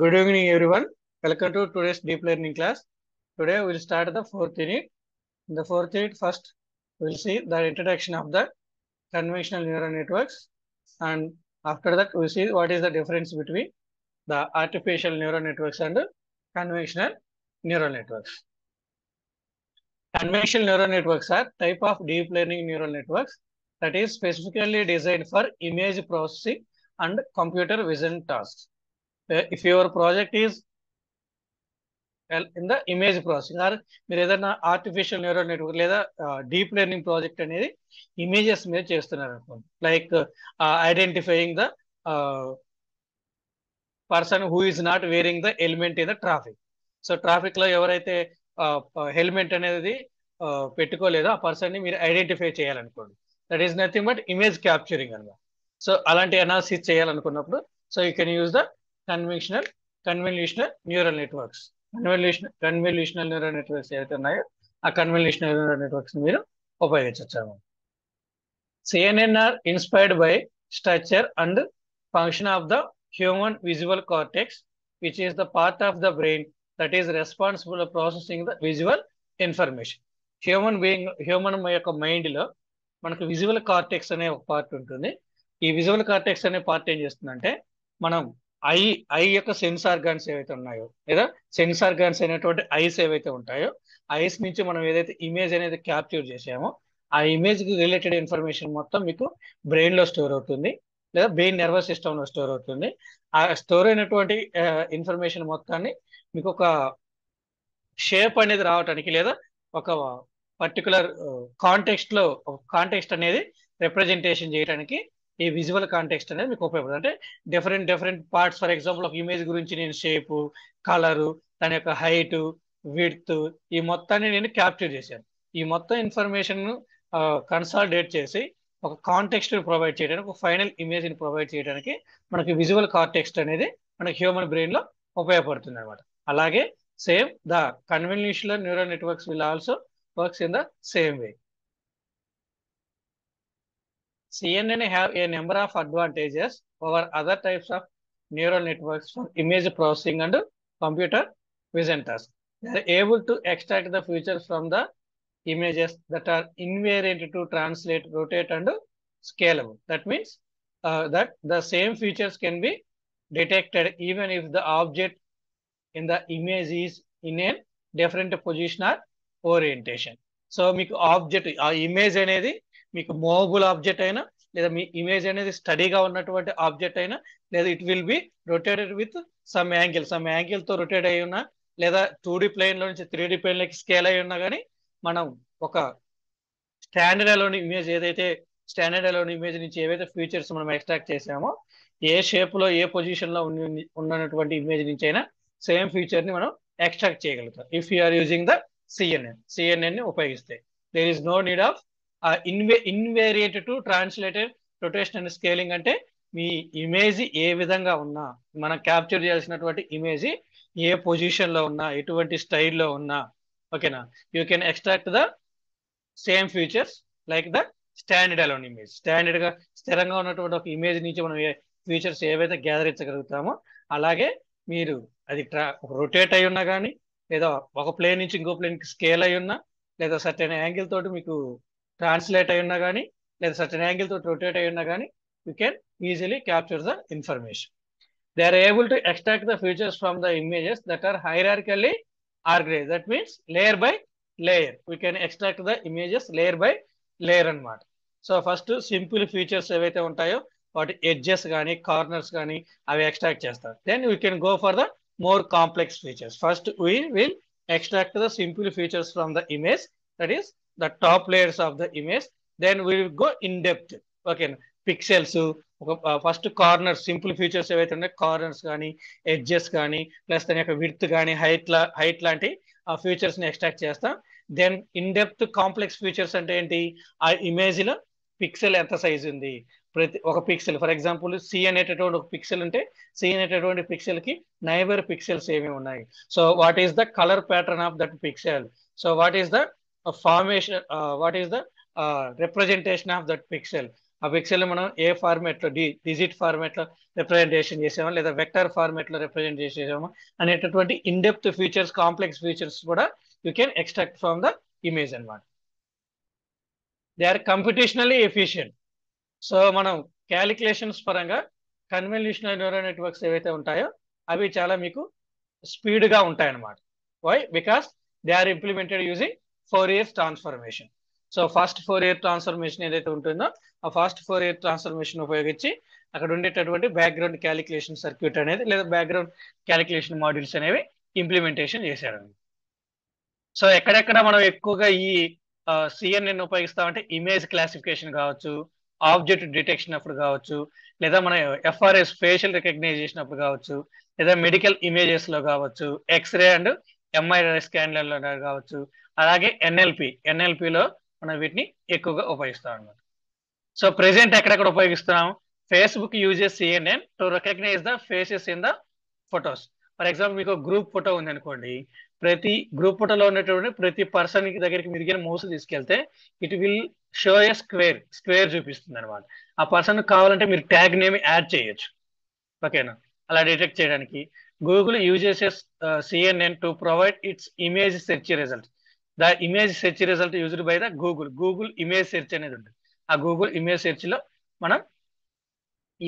Good evening, everyone. Welcome to today's deep learning class. Today we'll start the fourth unit. In the fourth unit, first we'll see the introduction of the conventional neural networks, and after that we'll see what is the difference between the artificial neural networks and conventional neural networks. Conventional neural networks are type of deep learning neural networks that is specifically designed for image processing and computer vision tasks. If your project is in the image processing or మీరు ఏదైనా artificial neural network లేదా deep learning project అనేది images మీద చేస్తున్నారు అనుకోండి like identifying the person who is not wearing the helmet in the traffic so traffic లో ఎవరైతే helmet uh, uh, అనేది uh, పెట్టుకోలేదో ఆ పర్సన్ ని మీరు ఐడెంటిఫై చేయాలనుకోండి that is nothing but image capturing అనమాట సో అలాంటి అనాలిసిస్ చేయాలనుకున్నప్పుడు so you can use the conventional conventional neural networks conventional conventional neural networks ఏవైతే ఉన్నాయో ఆ కన్వెన్యూషనల్ న్యూరల్ నెట్వర్క్స్ మీరు ఉపయోగించవచ్చు CNN are inspired by structure and function of the human visual cortex which is the part of the brain that is responsible processing the visual information human being human యొక్క మైండ్లో మనకు visual cortex అనే ఒక part ఉంటుంది ఈ visual cortex అనే part ఏం చేస్తుందంటే మనం ఐ ఐ యొక్క సెన్సార్ ఆర్గాన్స్ ఏవైతే ఉన్నాయో లేదా సెన్సార్ గన్స్ అయినటువంటి ఐస్ ఏవైతే ఉంటాయో ఐస్ నుంచి మనం ఏదైతే ఇమేజ్ అనేది క్యాప్చర్ చేసామో ఆ ఇమేజ్ కి రిలేటెడ్ ఇన్ఫర్మేషన్ మొత్తం మీకు బ్రెయిన్ లో స్టోర్ అవుతుంది లేదా బ్రెయిన్ నర్వస్ సిస్టమ్ లో స్టోర్ అవుతుంది ఆ స్టోర్ అయినటువంటి ఇన్ఫర్మేషన్ మొత్తాన్ని మీకు ఒక షేప్ అనేది రావటానికి లేదా ఒక పర్టికులర్ కాంటెక్స్ట్ లో కాంటెక్స్ట్ అనేది రిప్రజెంటేషన్ చేయడానికి ఈ విజువల్ కాంటెక్స్ట్ అనేది మీకు ఉపయోగపడుతుంది అంటే different different parts for example ఒక ఇమేజ్ గురించి నేను షేపు కలరు దాని యొక్క హైటు విడ్త్ ఈ మొత్తాన్ని నేను క్యాప్చర్ చేశాను ఈ మొత్తం ఇన్ఫర్మేషన్ కన్సాలిడేట్ చేసి ఒక కాంటెక్స్ట్ ప్రొవైడ్ చేయడానికి ఒక ఫైనల్ ఇమేజ్ ని ప్రొవైడ్ చేయడానికి మనకి విజువల్ కాంటెక్స్ట్ అనేది మనకి హ్యూమన్ బ్రెయిన్ లో ఉపయోగపడుతుంది అనమాట అలాగే same the conventional neural networks will also works in the same way CNN have a number of advantages over other types of neural networks for image processing and computer vision tasks. They are able to extract the features from the images that are invariant to translate, rotate, and scalable. That means uh, that the same features can be detected even if the object in the image is in a different position or orientation. so make object ఆ image అనేది మీకు movable object అయినా లేదా మీ image అనేది స్టడీగా ఉన్నటువంటి object అయినా లేదా it will be rotated with some angle some angle తో రొటేట్ అయి ఉన్నా లేదా టూ డి ప్లేన్ లో నుంచి త్రీ డి ప్లేన్ లోకి స్కేల్ అయి ఉన్నా కానీ మనం ఒక స్టాండర్డ్ అలోని ఇమేజ్ ఏదైతే స్టాండర్డ్ అలోని ఇమేజ్ నుంచి ఏవైతే ఫీచర్స్ మనం ఎక్స్ట్రాక్ట్ చేసామో ఏ షేప్ లో ఏ పొజిషన్ లో ఉన్నటువంటి ఇమేజ్ నుంచి అయినా సేమ్ ఫీచర్ ని మనం ఎక్స్ట్రాక్ట్ చేయగలుగుతాం if you are using the CNN CNN ని ఉపయోగిస్తే there is no need of ఇన్వే invariant to translated rotation and scaling అంటే మీ ఇమేజ్ ఏ విధంగా ఉన్నా మనం క్యాప్చర్ చేయాల్సినటువంటి ఇమేజ్ ఏ పొజిషన్ లో ఉన్నా ఎటువంటి స్టైల్లో ఉన్నా ఓకేనా you can extract the same features like the standard alone image standard గా స్థిరంగా ఉన్నటువంటి ఒక ఇమేజ్ నుంచి మనం ఏ ఫీచర్స్ ఏవైతే గ్యాదర్ ఇచ్చగలుగుతామో అలాగే మీరు అది ట్రా రొటేట్ అయి ఉన్నా కానీ లేదా ఒక ప్లేన్ నుంచి ఇంకో ప్లేన్కి స్కేల్ అయి ఉన్నా లేదా సర్టైన్ యాంగిల్ తోటి మీకు ట్రాన్స్లేట్ అయి ఉన్నా కానీ లేదా సర్టన్ యాంగిల్ తోటి రొటేట్ అయి ఉన్నా కానీ you can easily capture the information they are able to extract the features from the images that are hierarchically organize that means layer by layer we can extract the images layer by layer అనమాట so first simple features ఏవైతే ఉంటాయో వాటి edges కానీ corners కానీ అవి extract చేస్తారు then we can go for the more complex features first we will extract the simple features from the image that is the top layers of the image then we will go in depth ఓకేనా pixels ఒక first corner simple features ఏవైతే ఉన్నాయో corners కానీ edges కానీ plus దాని యొక్క width కానీ height height లాంటి ఆ ఫీచర్స్ ని ఎక్స్ట్రాక్ట్ చేస్తాం then in depth complex features అంటే ఏంటి ఆ ఇమేజ్ లో పిక్సెల్ ఎంత సైజ్ ఉంది ప్రతి ఒక పిక్సెల్ ఫర్ ఎగ్జాంపుల్ సి అనేటటువంటి ఒక పిక్సెల్ ఉంటే సి అనేటటువంటి పిక్సెల్ కి నైబర్ పిక్సెల్స్ ఏమి ఉన్నాయి so what is the colour pattern of that pixel so what is the formation what is the representation of that pixel ఆ పిక్సెల్ మనం ఏ ఫార్మేట్ లో డిజిట్ ఫార్మేట్ లో రిప్రజెంటేషన్ చేసామో లేదా వెక్టర్ ఫార్మేట్ లో రిప్రజెంట్ చేసేసామో అనేటటువంటి ఇన్డెప్త్ ఫీచర్స్ కాంప్లెక్స్ ఫీచర్స్ కూడా you can extract from the image అనమాట they are computationally efficient so మనం క్యాలిక్యులేషన్స్ పరంగా కన్వెన్షనల్ న్యూరల్ నెట్వర్క్స్ ఏవైతే ఉంటాయో అవి చాలా మీకు స్పీడ్గా ఉంటాయన్నమాట why because they are implemented using Fourier's transformation so first Fourier transformation ఏదైతే ఉంటుందో ఆ ఫస్ట్ ఫోర్ ఇయర్ ట్రాన్స్ఫర్మేషన్ ఉపయోగించి అక్కడ ఉండేటటువంటి బ్యాక్గ్రౌండ్ క్యాలిక్యులేషన్ సర్క్యూట్ అనేది లేదా బ్యాక్గ్రౌండ్ క్యాలిక్యులేషన్ మాడ్యూల్స్ అనేవి ఇంప్లిమెంటేషన్ చేశారండి సో ఎక్కడెక్కడ మనం ఎక్కువగా ఈ సిఎన్ఎన్ ఉపయోగిస్తామంటే ఇమేజ్ క్లాసిఫికేషన్ కావచ్చు ఆబ్జెక్ట్ డిటెక్షన్ అప్పుడు కావచ్చు లేదా మన ఎఫ్ఆర్ఎస్ ఫేషియల్ రికగ్నైజేషన్ అప్పుడు కావచ్చు లేదా మెడికల్ ఇమేజెస్ లో కావచ్చు ఎక్స్రే అండ్ ఎంఐఆర్ స్కాన్లలో కావచ్చు అలాగే ఎన్ఎల్పి ఎన్ఎల్పిలో మనం వీటిని ఎక్కువగా ఉపయోగిస్తాం అనమాట సో ప్రెసెంట్ ఎక్కడెక్కడ ఉపయోగిస్తున్నాం Facebook uses CNN to recognise the faces in the photos for example మీకు గ్రూప్ ఫోటో ఉంది అనుకోండి ప్రతి గ్రూప్ ఫోటోలో ఉన్నటువంటి ప్రతి పర్సన్ దగ్గరికి మీరు కానీ మోసం తీసుకెళ్తే it will show a square square చూపిస్తుంది అనమాట ఆ పర్సన్ కావాలంటే మీరు ట్యాగ్ నేమ్ యాడ్ చేయొచ్చు ఓకేనా అలా డిటెక్ట్ చేయడానికి Google uses CNN to provide its image search result the image search result used by the Google Google image search అనేది ఉంటుంది ఆ గూగుల్ ఇమేజ్ సెర్చ్లో మనం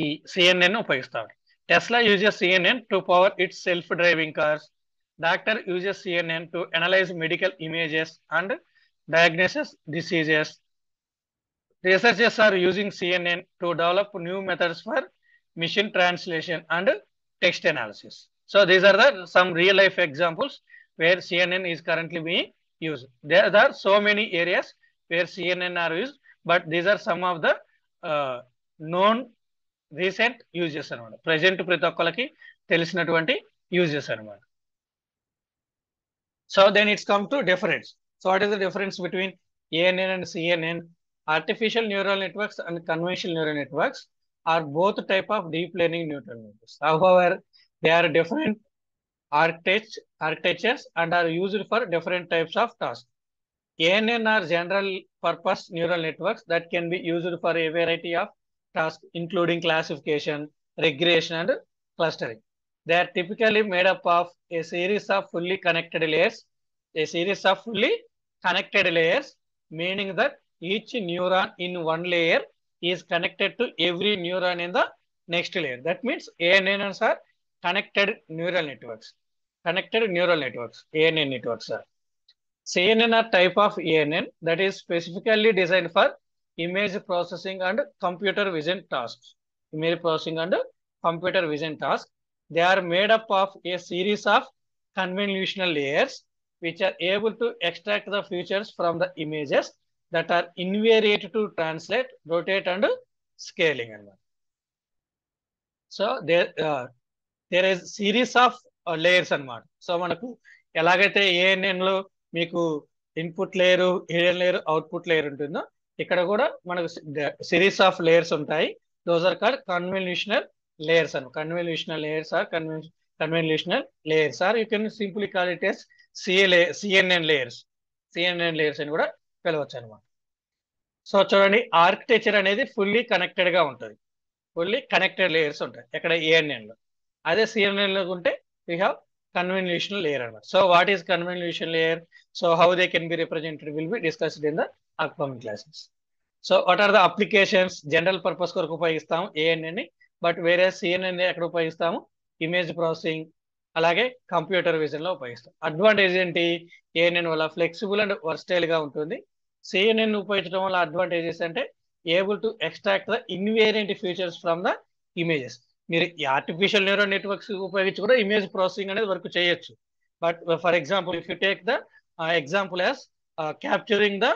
ఈ సిఎన్ఎన్ ఉపయోగిస్తాం Tesla uses CNN to power its self driving cars doctor uses CNN to analyse medical images and diagnosis diseases researches are using CNN to develop new methods for machine translation and text analysis so these are the some real life examples where CNN is currently being used. There are so many areas where CNN are used, but these are some of the uh, known recent uses. Present to Telisna 20 uses. So then it's come to difference. So what is the difference between ANN and CNN? Artificial neural networks and conventional neural networks are both type of deep learning neural networks. However, they are different architects architectures and are used for different types of tasks. ANN are general purpose neural networks that can be used for a variety of tasks, including classification, regression, and clustering. They are typically made up of a series of fully connected layers, a series of fully connected layers, meaning that each neuron in one layer is connected to every neuron in the next layer. That means ANNs are connected neural networks connected neural networks, ANN networks are. CNN are type of ANN that is specifically designed for image processing and computer vision tasks. Image processing and computer vision tasks. They are made up of a series of convolutional layers which are able to extract the features from the images that are invariant to translate, rotate and scaling. So there, uh, there is series of layers అనమాట so మనకు ఎలాగైతే ANN లో మీకు input layer ఏఎన్ layer output layer ఉంటుందో ఇక్కడ కూడా మనకు సిరీస్ ఆఫ్ లేయర్స్ ఉంటాయి those are car conventional layers and conventional layers are conven conventional layers are you can simply call it as CNN layers CNN layers అని కూడా పిలవచ్చు అనమాట సో చూడండి ఆర్కిటెక్చర్ అనేది ఫుల్లీ కనెక్టెడ్గా ఉంటుంది ఫుల్లీ కనెక్టెడ్ లేయర్స్ ఉంటాయి ఏఎన్ఎన్ లో అదే లో ఉంటే we have convolutional layer and So what is convolutional layer? So how they can be represented will be discussed in the upcoming classes. So what are the applications? General purpose కొరకు ఉపయోగిస్తాం ANN but వేరే CNN ఎక్కడ ఉపయోగిస్తాము image processing అలాగే computer విజన్లో ఉపయోగిస్తాం advantage ఏంటి ANN వల్ల ఫ్లెక్సిబుల్ అండ్ వర్స్టైల్గా ఉంటుంది సిఎన్ఎన్ ఉపయోగించడం వల్ల అడ్వాంటేజెస్ అంటే able to extract the invariant features from the images మీరు ఆర్టిఫిషియల్ న్యూరో నెట్వర్క్స్ ఉపయోగించి కూడా ఇమేజ్ ప్రాసెసింగ్ అనేది వర్క్ చేయొచ్చు but for example if you take the example as capturing the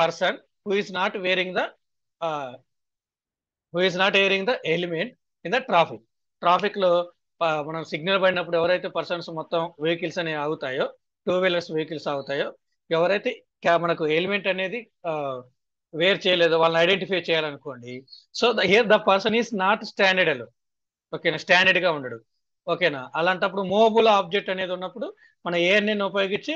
person who is not wearing the who is not wearing the element in the traffic traffic లో uh, మనం signal పడినప్పుడు ఎవరైతే persons మొత్తం vehicles అనేవి ఆగుతాయో two wheelers vehicles ఆగుతాయో ఎవరైతే మనకు ఎలిమెంట్ అనేది వేర్ uh, చేయలేదు వాళ్ళని ఐడెంటిఫై చేయాలనుకోండి so here the person is not standard alone ఓకేనా స్టాండర్డ్ గా ఉండడు ఓకేనా అలాంటప్పుడు మోబుల్ ఆబ్జెక్ట్ అనేది ఉన్నప్పుడు మన ఏఆర్ని ఉపయోగించి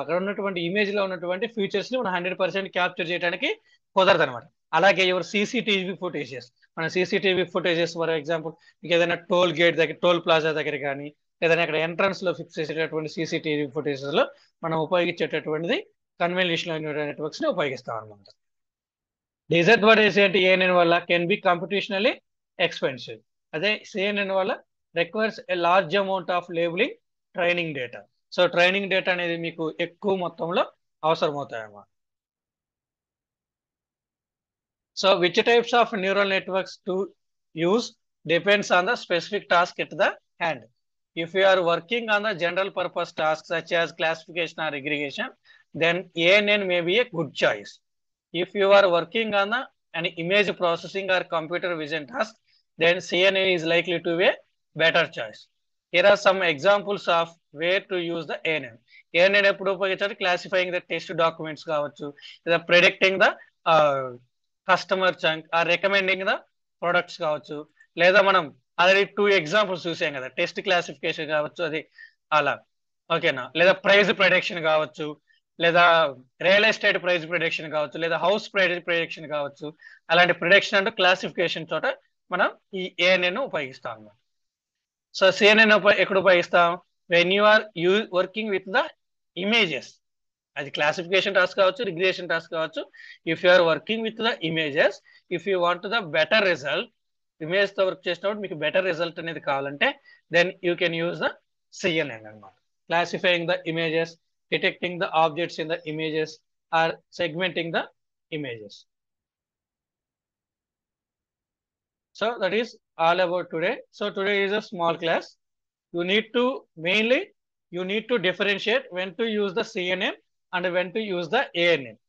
అక్కడ ఉన్నటువంటి ఇమేజ్ లో ఉన్నటువంటి ఫీచర్స్ ని మనం హండ్రెడ్ పర్సెంట్ క్యాప్చర్ చేయడానికి కుదరదు అనమాట అలాగే ఎవరు సీసీటీవీ ఫుటేజెస్ మన సీసీటీవీ ఫుటేజెస్ ఫర్ ఎగ్జాంపుల్ మీకు ఏదైనా టోల్ గేట్ దగ్గర టోల్ ప్లాజా దగ్గర కానీ ఏదైనా అక్కడ ఎంట్రన్స్ లో ఫిక్స్ చేసేటటువంటి సీసీటీవీ ఫుటేజెస్ లో మనం ఉపయోగించేటటువంటిది కన్వెన్షనల్ నెట్వర్క్స్ ని ఉపయోగిస్తాం అనమాట డిజర్ట్ ఏంటి ఏఎన్ఎన్ వల్ల కెన్ బి కాంపిటీషనలీ ఎక్స్పెన్సివ్ అదే సిఎన్ఎన్ వల్ల requires a large amount of labeling training data so training data అనేది మీకు ఎక్కువ మొత్తంలో అవసరమవుతాయమ్మా so which types of neural networks to use depends on the specific task at the hand if you working on the general purpose task such as classification or aggregation then ANN may be a good choice if you working on the and image processing or computer vision task then CNN is likely to be a better choice. Here are some examples of where to use the ANN. ANN ఎప్పుడు ఉపయోగించాలి classifying the test documents కావచ్చు లేదా predicting the customer చంక్ ఆ recommending the products కావచ్చు లేదా మనం already two examples చూసాం కదా టెస్ట్ క్లాసిఫికేషన్ కావచ్చు అది అలా ఓకేనా లేదా ప్రైజ్ ప్రొడక్షన్ కావచ్చు లేదా రియల్ ఎస్టేట్ ప్రైజ్ ప్రొడక్షన్ కావచ్చు లేదా హౌస్ ప్రైజ్ ప్రొడక్షన్ కావచ్చు అలాంటి ప్రొడక్షన్ అంటూ క్లాసిఫికేషన్ చోట మనం ఈ ఏఎన్ఎన్ ఉపయోగిస్తాం అనమాట సో సిఎన్ఎన్ ఎక్కడ ఉపయోగిస్తాం when you are you working with the images అది క్లాసిఫికేషన్ టాస్క్ కావచ్చు రిగ్రేషన్ టాస్క్ కావచ్చు if you are working with the images if you want the better result image తో వర్క్ చేసినప్పుడు మీకు బెటర్ రిజల్ట్ అనేది కావాలంటే then you can use the CNN అనమాట classifying the images detecting the objects in the images or segmenting the images So that is all about today. So today is a small class. You need to mainly, you need to differentiate when to use the CNM and when to use the ANM.